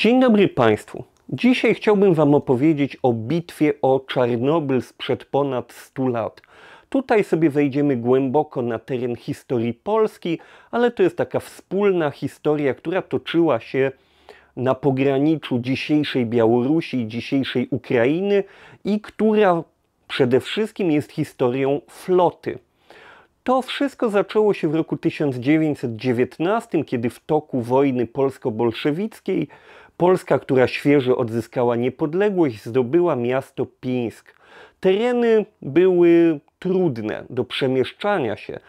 Dzień dobry Państwu. Dzisiaj chciałbym Wam opowiedzieć o bitwie o Czarnobyl sprzed ponad 100 lat. Tutaj sobie wejdziemy głęboko na teren historii Polski, ale to jest taka wspólna historia, która toczyła się na pograniczu dzisiejszej Białorusi i dzisiejszej Ukrainy i która przede wszystkim jest historią floty. To wszystko zaczęło się w roku 1919, kiedy w toku wojny polsko-bolszewickiej Polska, która świeżo odzyskała niepodległość, zdobyła miasto Pińsk. Tereny były trudne do przemieszczania się.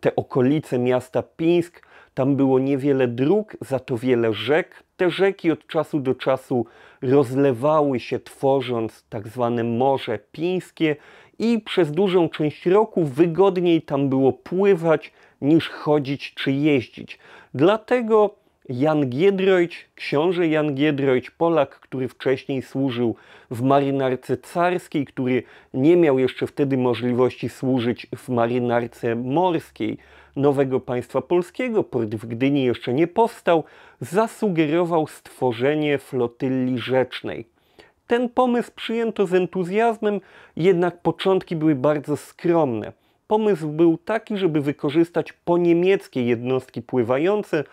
Te okolice miasta Pińsk, tam było niewiele dróg, za to wiele rzek. Te rzeki od czasu do czasu rozlewały się, tworząc tak zwane Morze Pińskie i przez dużą część roku wygodniej tam było pływać niż chodzić czy jeździć. Dlatego Jan Giedroyć, książę Jan Giedroyć, Polak, który wcześniej służył w marynarce carskiej, który nie miał jeszcze wtedy możliwości służyć w marynarce morskiej nowego państwa polskiego, port w Gdyni jeszcze nie powstał, zasugerował stworzenie flotyli rzecznej. Ten pomysł przyjęto z entuzjazmem, jednak początki były bardzo skromne. Pomysł był taki, żeby wykorzystać poniemieckie jednostki pływające,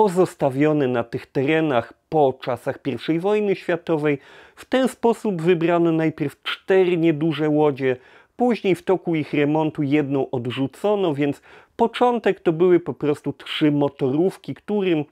pozostawione na tych terenach po czasach I wojny światowej. W ten sposób wybrano najpierw cztery nieduże łodzie, później w toku ich remontu jedną odrzucono, więc początek to były po prostu trzy motorówki, którym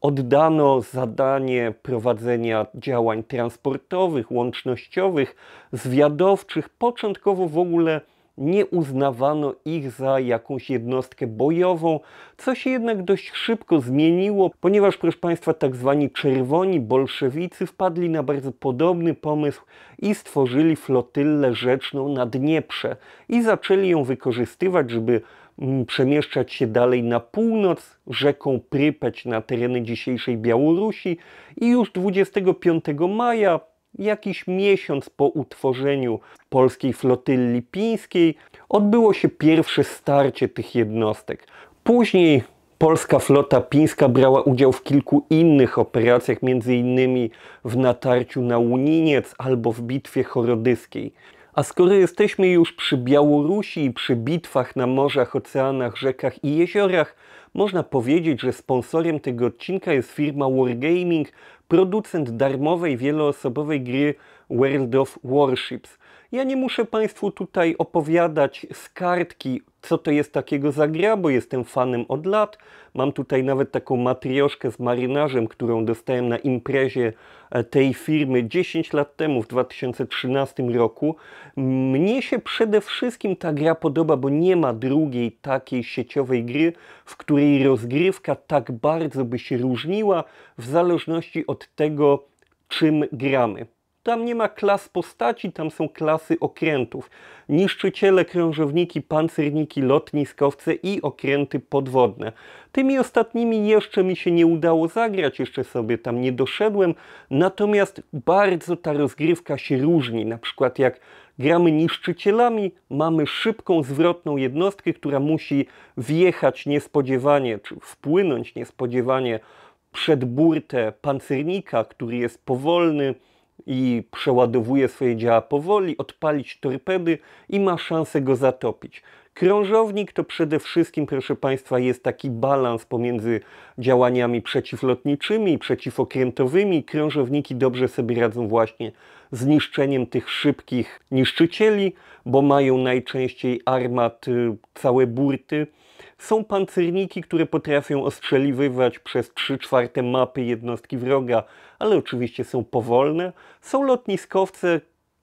oddano zadanie prowadzenia działań transportowych, łącznościowych, zwiadowczych. Początkowo w ogóle nie uznawano ich za jakąś jednostkę bojową, co się jednak dość szybko zmieniło, ponieważ proszę Państwa tak zwani czerwoni bolszewicy wpadli na bardzo podobny pomysł i stworzyli flotyllę rzeczną na Dnieprze i zaczęli ją wykorzystywać, żeby mm, przemieszczać się dalej na północ rzeką Prypeć na tereny dzisiejszej Białorusi i już 25 maja jakiś miesiąc po utworzeniu polskiej flotyli pińskiej odbyło się pierwsze starcie tych jednostek. Później polska flota pińska brała udział w kilku innych operacjach, m.in. w natarciu na Uniniec albo w bitwie chorodyskiej. A skoro jesteśmy już przy Białorusi i przy bitwach na morzach, oceanach, rzekach i jeziorach, można powiedzieć, że sponsorem tego odcinka jest firma Wargaming, producent darmowej, wieloosobowej gry World of Warships. Ja nie muszę Państwu tutaj opowiadać z kartki, co to jest takiego za gra, bo jestem fanem od lat. Mam tutaj nawet taką matrioszkę z marynarzem, którą dostałem na imprezie e, tej firmy 10 lat temu, w 2013 roku. Mnie się przede wszystkim ta gra podoba, bo nie ma drugiej takiej sieciowej gry, w której rozgrywka tak bardzo by się różniła w zależności od tego, czym gramy. Tam nie ma klas postaci, tam są klasy okrętów. Niszczyciele, krążowniki, pancerniki, lotniskowce i okręty podwodne. Tymi ostatnimi jeszcze mi się nie udało zagrać, jeszcze sobie tam nie doszedłem, natomiast bardzo ta rozgrywka się różni. Na przykład jak gramy niszczycielami, mamy szybką, zwrotną jednostkę, która musi wjechać niespodziewanie, czy wpłynąć niespodziewanie przed burtę pancernika, który jest powolny, i przeładowuje swoje działa powoli, odpalić torpedy i ma szansę go zatopić. Krążownik to przede wszystkim, proszę Państwa, jest taki balans pomiędzy działaniami przeciwlotniczymi, przeciwokrętowymi. Krążowniki dobrze sobie radzą właśnie z niszczeniem tych szybkich niszczycieli, bo mają najczęściej armat y, całe burty. Są pancerniki, które potrafią ostrzeliwywać przez 3 czwarte mapy jednostki wroga ale oczywiście są powolne. Są lotniskowce,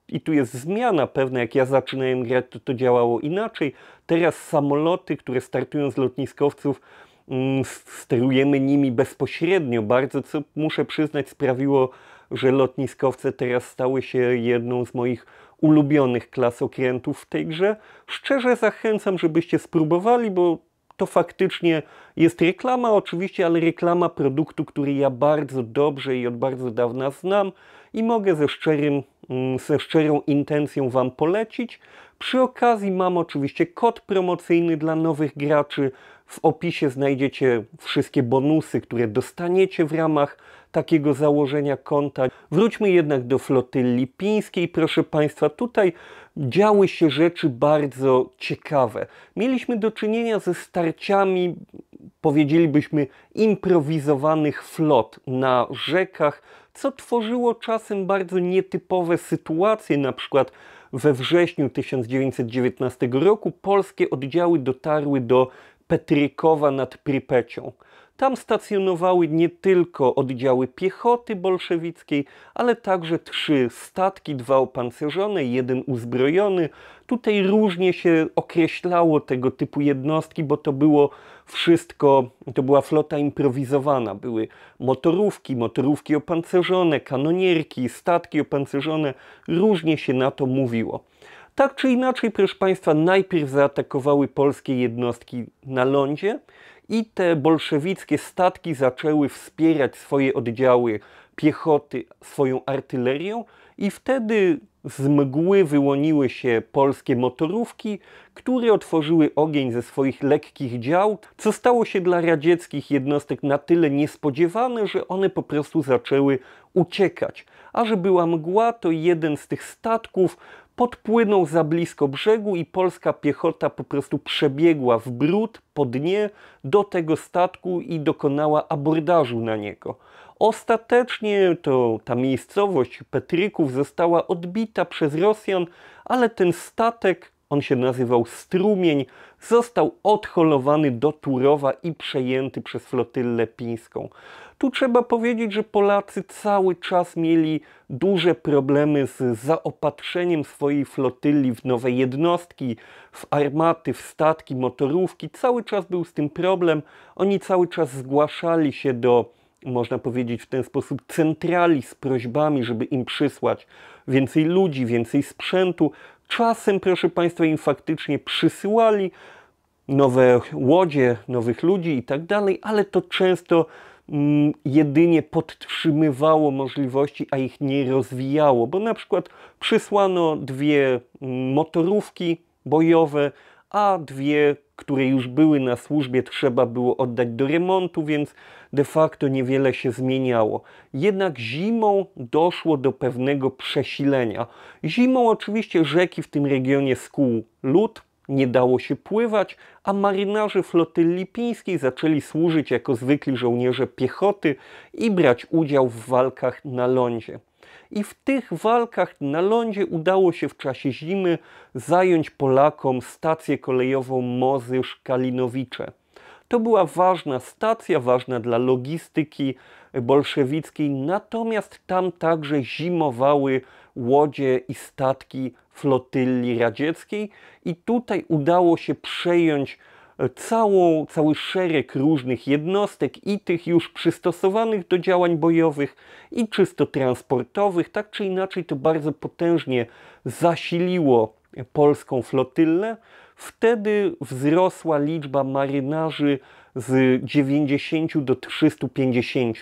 i tu jest zmiana pewna, jak ja zaczynałem grać, to to działało inaczej. Teraz samoloty, które startują z lotniskowców, mm, sterujemy nimi bezpośrednio bardzo, co muszę przyznać sprawiło, że lotniskowce teraz stały się jedną z moich ulubionych klas okrętów w tej grze. Szczerze zachęcam, żebyście spróbowali, bo to faktycznie jest reklama, oczywiście, ale reklama produktu, który ja bardzo dobrze i od bardzo dawna znam i mogę ze, szczerym, mm, ze szczerą intencją Wam polecić. Przy okazji mam oczywiście kod promocyjny dla nowych graczy. W opisie znajdziecie wszystkie bonusy, które dostaniecie w ramach takiego założenia konta. Wróćmy jednak do flotyli pińskiej. Proszę Państwa, tutaj działy się rzeczy bardzo ciekawe. Mieliśmy do czynienia ze starciami, powiedzielibyśmy, improwizowanych flot na rzekach, co tworzyło czasem bardzo nietypowe sytuacje, na przykład we wrześniu 1919 roku polskie oddziały dotarły do Petrykowa nad Prypecią. Tam stacjonowały nie tylko oddziały piechoty bolszewickiej, ale także trzy statki, dwa opancerzone, jeden uzbrojony. Tutaj różnie się określało tego typu jednostki, bo to było wszystko, to była flota improwizowana. Były motorówki, motorówki opancerzone, kanonierki, statki opancerzone, różnie się na to mówiło. Tak czy inaczej, proszę Państwa, najpierw zaatakowały polskie jednostki na lądzie, i te bolszewickie statki zaczęły wspierać swoje oddziały piechoty swoją artylerią i wtedy z mgły wyłoniły się polskie motorówki, które otworzyły ogień ze swoich lekkich dział, co stało się dla radzieckich jednostek na tyle niespodziewane, że one po prostu zaczęły uciekać. A że była mgła, to jeden z tych statków podpłynął za blisko brzegu i polska piechota po prostu przebiegła w brud po dnie do tego statku i dokonała abordażu na niego. Ostatecznie to ta miejscowość Petryków została odbita przez Rosjan, ale ten statek, on się nazywał Strumień, został odholowany do Turowa i przejęty przez flotyllę pińską. Tu trzeba powiedzieć, że Polacy cały czas mieli duże problemy z zaopatrzeniem swojej flotyli w nowe jednostki, w armaty, w statki, motorówki. Cały czas był z tym problem. Oni cały czas zgłaszali się do można powiedzieć w ten sposób, centrali z prośbami, żeby im przysłać więcej ludzi, więcej sprzętu czasem, proszę Państwa, im faktycznie przysyłali nowe łodzie, nowych ludzi i tak dalej, ale to często mm, jedynie podtrzymywało możliwości, a ich nie rozwijało, bo na przykład przysłano dwie mm, motorówki bojowe, a dwie, które już były na służbie, trzeba było oddać do remontu, więc de facto niewiele się zmieniało. Jednak zimą doszło do pewnego przesilenia. Zimą oczywiście rzeki w tym regionie skół lód, nie dało się pływać, a marynarze floty lipińskiej zaczęli służyć jako zwykli żołnierze piechoty i brać udział w walkach na lądzie. I w tych walkach na lądzie udało się w czasie zimy zająć Polakom stację kolejową Mozysz-Kalinowicze. To była ważna stacja, ważna dla logistyki bolszewickiej, natomiast tam także zimowały łodzie i statki flotyli radzieckiej i tutaj udało się przejąć całą, cały szereg różnych jednostek i tych już przystosowanych do działań bojowych i czysto transportowych. Tak czy inaczej to bardzo potężnie zasiliło polską flotyllę. Wtedy wzrosła liczba marynarzy z 90 do 350.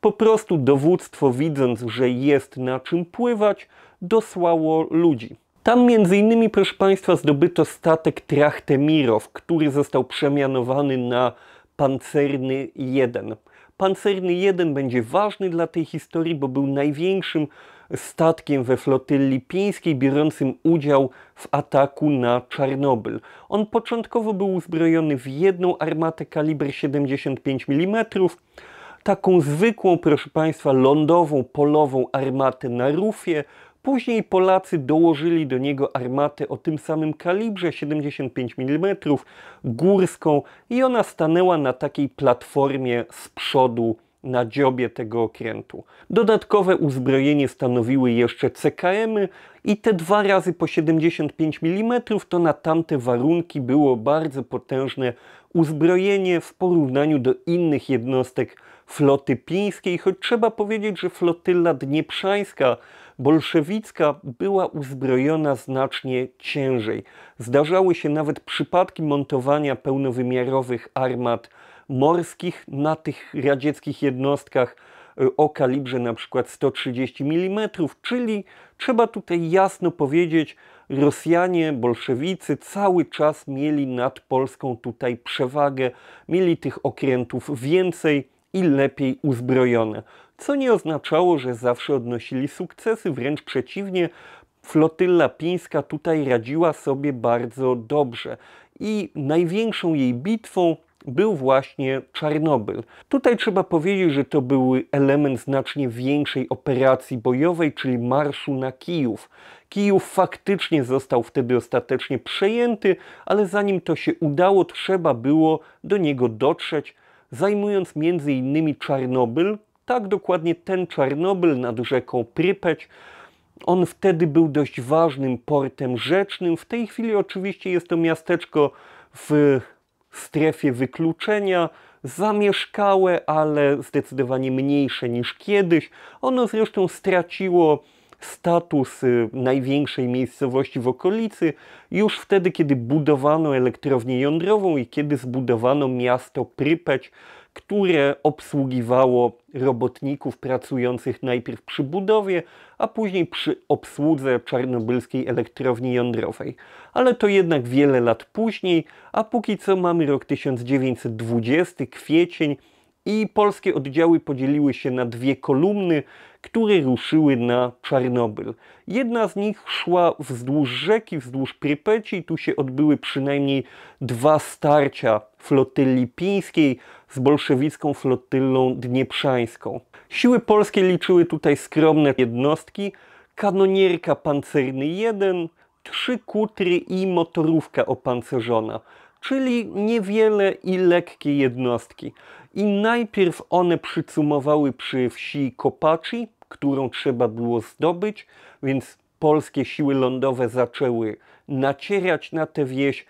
Po prostu dowództwo, widząc, że jest na czym pływać, dosłało ludzi. Tam między innymi, proszę Państwa, zdobyto statek Trachtemirow, który został przemianowany na Pancerny 1. Pancerny 1 będzie ważny dla tej historii, bo był największym statkiem we flotylli pińskiej biorącym udział w ataku na Czarnobyl. On początkowo był uzbrojony w jedną armatę kaliber 75 mm, taką zwykłą, proszę Państwa, lądową, polową armatę na rufie, Później Polacy dołożyli do niego armatę o tym samym kalibrze 75 mm górską i ona stanęła na takiej platformie z przodu na dziobie tego okrętu. Dodatkowe uzbrojenie stanowiły jeszcze CKM -y i te dwa razy po 75 mm to na tamte warunki było bardzo potężne uzbrojenie w porównaniu do innych jednostek floty pińskiej, choć trzeba powiedzieć, że flotyla dnieprzańska bolszewicka była uzbrojona znacznie ciężej. Zdarzały się nawet przypadki montowania pełnowymiarowych armat morskich na tych radzieckich jednostkach y, o kalibrze na przykład 130 mm, czyli trzeba tutaj jasno powiedzieć, Rosjanie, bolszewicy cały czas mieli nad Polską tutaj przewagę, mieli tych okrętów więcej i lepiej uzbrojone co nie oznaczało, że zawsze odnosili sukcesy, wręcz przeciwnie, flotylla pińska tutaj radziła sobie bardzo dobrze i największą jej bitwą był właśnie Czarnobyl. Tutaj trzeba powiedzieć, że to był element znacznie większej operacji bojowej, czyli marszu na Kijów. Kijów faktycznie został wtedy ostatecznie przejęty, ale zanim to się udało, trzeba było do niego dotrzeć, zajmując między innymi Czarnobyl, tak, dokładnie ten Czarnobyl nad rzeką Prypeć. On wtedy był dość ważnym portem rzecznym. W tej chwili oczywiście jest to miasteczko w strefie wykluczenia, zamieszkałe, ale zdecydowanie mniejsze niż kiedyś. Ono zresztą straciło status y, największej miejscowości w okolicy już wtedy, kiedy budowano elektrownię jądrową i kiedy zbudowano miasto Prypeć, które obsługiwało robotników pracujących najpierw przy budowie, a później przy obsłudze czarnobylskiej elektrowni jądrowej. Ale to jednak wiele lat później, a póki co mamy rok 1920, kwiecień i polskie oddziały podzieliły się na dwie kolumny, które ruszyły na Czarnobyl. Jedna z nich szła wzdłuż rzeki, wzdłuż Prypeci, tu się odbyły przynajmniej dwa starcia flotyli pińskiej z bolszewicką flotylą dnieprzańską. Siły polskie liczyły tutaj skromne jednostki, kanonierka pancerny 1, trzy kutry i motorówka opancerzona, czyli niewiele i lekkie jednostki. I najpierw one przycumowały przy wsi Kopaczy, którą trzeba było zdobyć, więc polskie siły lądowe zaczęły nacierać na tę wieś,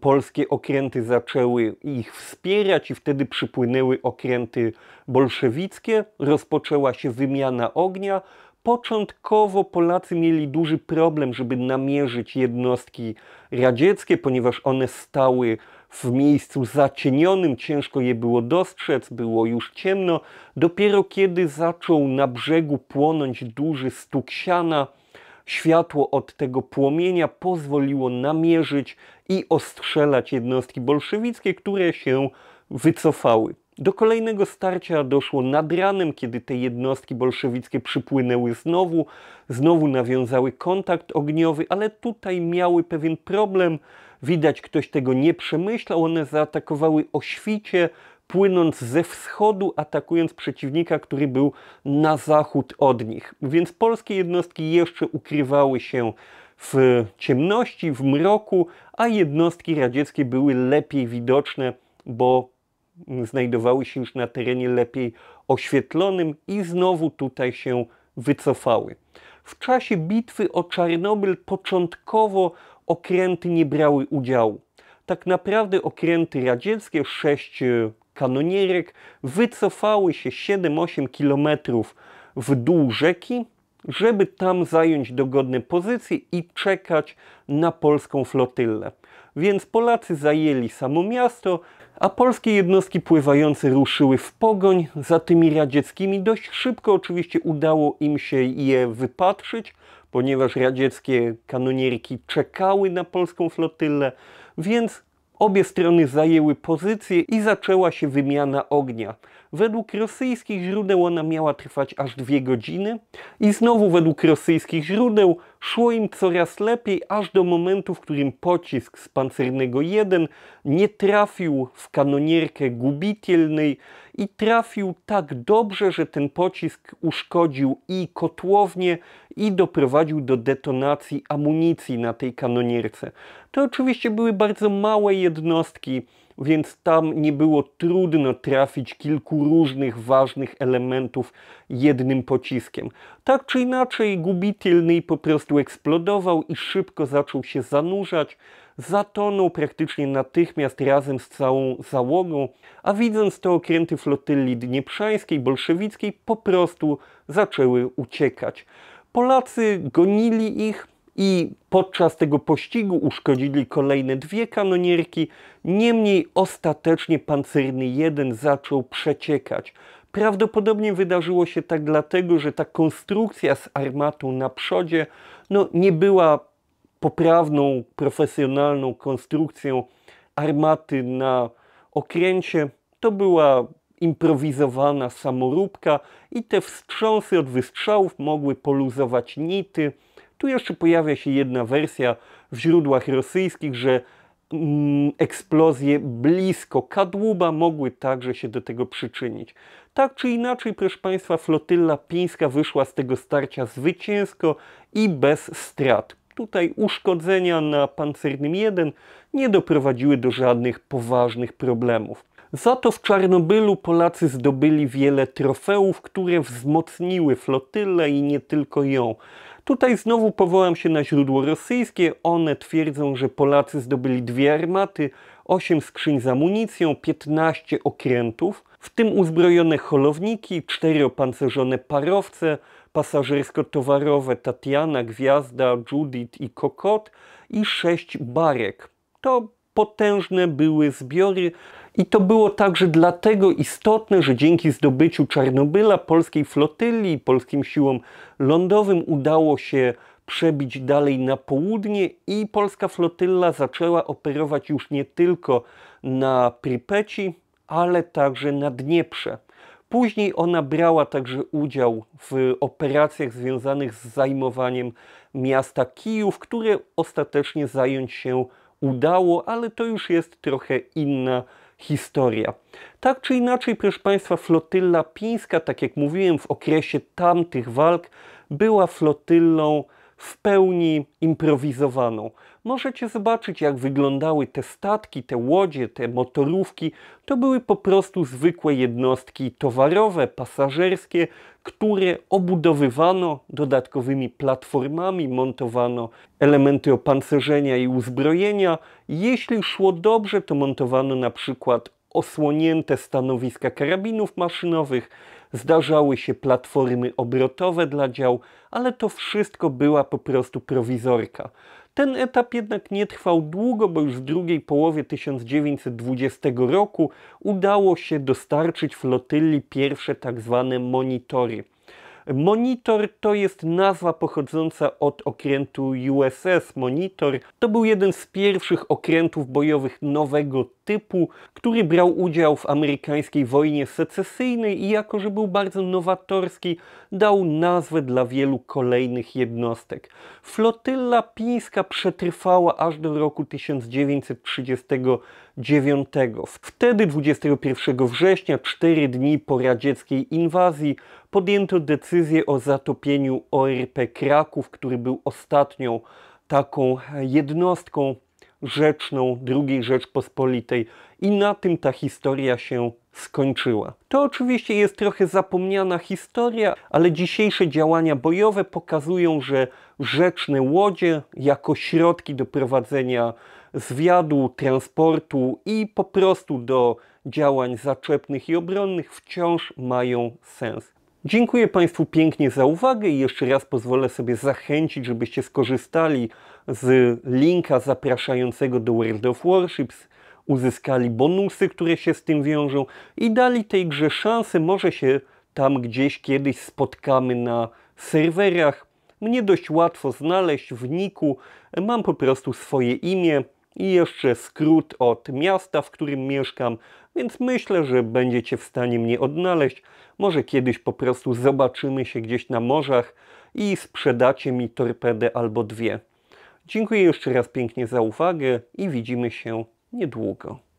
polskie okręty zaczęły ich wspierać i wtedy przypłynęły okręty bolszewickie, rozpoczęła się wymiana ognia. Początkowo Polacy mieli duży problem, żeby namierzyć jednostki radzieckie, ponieważ one stały w miejscu zacienionym, ciężko je było dostrzec, było już ciemno. Dopiero kiedy zaczął na brzegu płonąć duży stuk siana, Światło od tego płomienia pozwoliło namierzyć i ostrzelać jednostki bolszewickie, które się wycofały. Do kolejnego starcia doszło nad ranem, kiedy te jednostki bolszewickie przypłynęły znowu, znowu nawiązały kontakt ogniowy, ale tutaj miały pewien problem. Widać, ktoś tego nie przemyślał, one zaatakowały o świcie, płynąc ze wschodu, atakując przeciwnika, który był na zachód od nich. Więc polskie jednostki jeszcze ukrywały się w ciemności, w mroku, a jednostki radzieckie były lepiej widoczne, bo znajdowały się już na terenie lepiej oświetlonym i znowu tutaj się wycofały. W czasie bitwy o Czarnobyl początkowo okręty nie brały udziału. Tak naprawdę okręty radzieckie, sześć kanonierek wycofały się 7-8 km w dół rzeki, żeby tam zająć dogodne pozycje i czekać na polską flotyllę. Więc Polacy zajęli samo miasto, a polskie jednostki pływające ruszyły w pogoń za tymi radzieckimi. Dość szybko oczywiście udało im się je wypatrzyć, ponieważ radzieckie kanonierki czekały na polską flotyllę, więc Obie strony zajęły pozycję i zaczęła się wymiana ognia. Według rosyjskich źródeł ona miała trwać aż dwie godziny i znowu według rosyjskich źródeł szło im coraz lepiej aż do momentu, w którym pocisk z pancernego 1 nie trafił w kanonierkę gubitielnej, i trafił tak dobrze, że ten pocisk uszkodził i kotłownię i doprowadził do detonacji amunicji na tej kanonierce. To oczywiście były bardzo małe jednostki, więc tam nie było trudno trafić kilku różnych ważnych elementów jednym pociskiem. Tak czy inaczej, gubitilny po prostu eksplodował i szybko zaczął się zanurzać zatonął praktycznie natychmiast razem z całą załogą, a widząc to okręty flotylli dnieprzańskiej, bolszewickiej po prostu zaczęły uciekać. Polacy gonili ich, i podczas tego pościgu uszkodzili kolejne dwie kanonierki, niemniej ostatecznie pancerny jeden zaczął przeciekać. Prawdopodobnie wydarzyło się tak dlatego, że ta konstrukcja z armatą na przodzie no, nie była poprawną, profesjonalną konstrukcję armaty na okręcie. To była improwizowana samoróbka i te wstrząsy od wystrzałów mogły poluzować nity. Tu jeszcze pojawia się jedna wersja w źródłach rosyjskich, że mm, eksplozje blisko kadłuba mogły także się do tego przyczynić. Tak czy inaczej, proszę Państwa, flotylla pińska wyszła z tego starcia zwycięsko i bez strat tutaj uszkodzenia na Pancernym 1 nie doprowadziły do żadnych poważnych problemów. Za to w Czarnobylu Polacy zdobyli wiele trofeów, które wzmocniły flotylę i nie tylko ją. Tutaj znowu powołam się na źródło rosyjskie. One twierdzą, że Polacy zdobyli dwie armaty, 8 skrzyń z amunicją, 15 okrętów, w tym uzbrojone holowniki, 4 opancerzone parowce, pasażersko-towarowe Tatiana, Gwiazda, Judith i Kokot i sześć barek. To potężne były zbiory i to było także dlatego istotne, że dzięki zdobyciu Czarnobyla polskiej flotylii, polskim siłom lądowym udało się przebić dalej na południe i polska flotylla zaczęła operować już nie tylko na Prypeci, ale także na Dnieprze. Później ona brała także udział w operacjach związanych z zajmowaniem miasta Kijów, które ostatecznie zająć się udało, ale to już jest trochę inna historia. Tak czy inaczej, proszę Państwa, flotylla pińska, tak jak mówiłem, w okresie tamtych walk była flotyllą w pełni improwizowaną. Możecie zobaczyć, jak wyglądały te statki, te łodzie, te motorówki. To były po prostu zwykłe jednostki towarowe, pasażerskie, które obudowywano dodatkowymi platformami, montowano elementy opancerzenia i uzbrojenia. Jeśli szło dobrze, to montowano na przykład osłonięte stanowiska karabinów maszynowych, zdarzały się platformy obrotowe dla dział, ale to wszystko była po prostu prowizorka. Ten etap jednak nie trwał długo, bo już w drugiej połowie 1920 roku udało się dostarczyć flotylli pierwsze tzw. Tak monitory. Monitor to jest nazwa pochodząca od okrętu USS Monitor. To był jeden z pierwszych okrętów bojowych nowego typu, który brał udział w amerykańskiej wojnie secesyjnej i jako, że był bardzo nowatorski, dał nazwę dla wielu kolejnych jednostek. Flotylla pińska przetrwała aż do roku 1930 9. Wtedy 21 września, 4 dni po radzieckiej inwazji, podjęto decyzję o zatopieniu ORP Kraków, który był ostatnią taką jednostką rzeczną II Rzeczpospolitej i na tym ta historia się skończyła. To oczywiście jest trochę zapomniana historia, ale dzisiejsze działania bojowe pokazują, że rzeczne łodzie jako środki do prowadzenia zwiadu, transportu i po prostu do działań zaczepnych i obronnych wciąż mają sens. Dziękuję Państwu pięknie za uwagę i jeszcze raz pozwolę sobie zachęcić, żebyście skorzystali z linka zapraszającego do World of Warships, uzyskali bonusy, które się z tym wiążą i dali tej grze szansę. Może się tam gdzieś kiedyś spotkamy na serwerach. Mnie dość łatwo znaleźć w niku. Mam po prostu swoje imię i jeszcze skrót od miasta, w którym mieszkam, więc myślę, że będziecie w stanie mnie odnaleźć. Może kiedyś po prostu zobaczymy się gdzieś na morzach i sprzedacie mi torpedę albo dwie. Dziękuję jeszcze raz pięknie za uwagę i widzimy się niedługo.